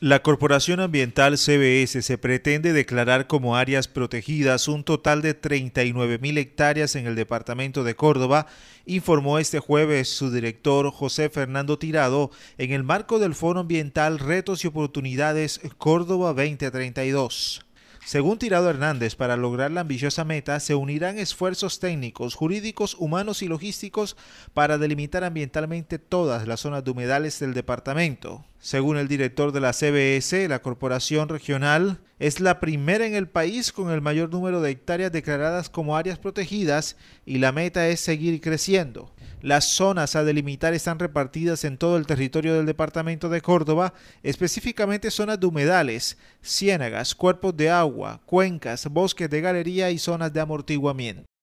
La Corporación Ambiental CBS se pretende declarar como áreas protegidas un total de 39.000 hectáreas en el departamento de Córdoba, informó este jueves su director José Fernando Tirado en el marco del Foro Ambiental Retos y Oportunidades Córdoba 2032. Según Tirado Hernández, para lograr la ambiciosa meta se unirán esfuerzos técnicos, jurídicos, humanos y logísticos para delimitar ambientalmente todas las zonas de humedales del departamento. Según el director de la CBS, la corporación regional es la primera en el país con el mayor número de hectáreas declaradas como áreas protegidas y la meta es seguir creciendo. Las zonas a delimitar están repartidas en todo el territorio del departamento de Córdoba, específicamente zonas de humedales, ciénagas, cuerpos de agua, cuencas, bosques de galería y zonas de amortiguamiento.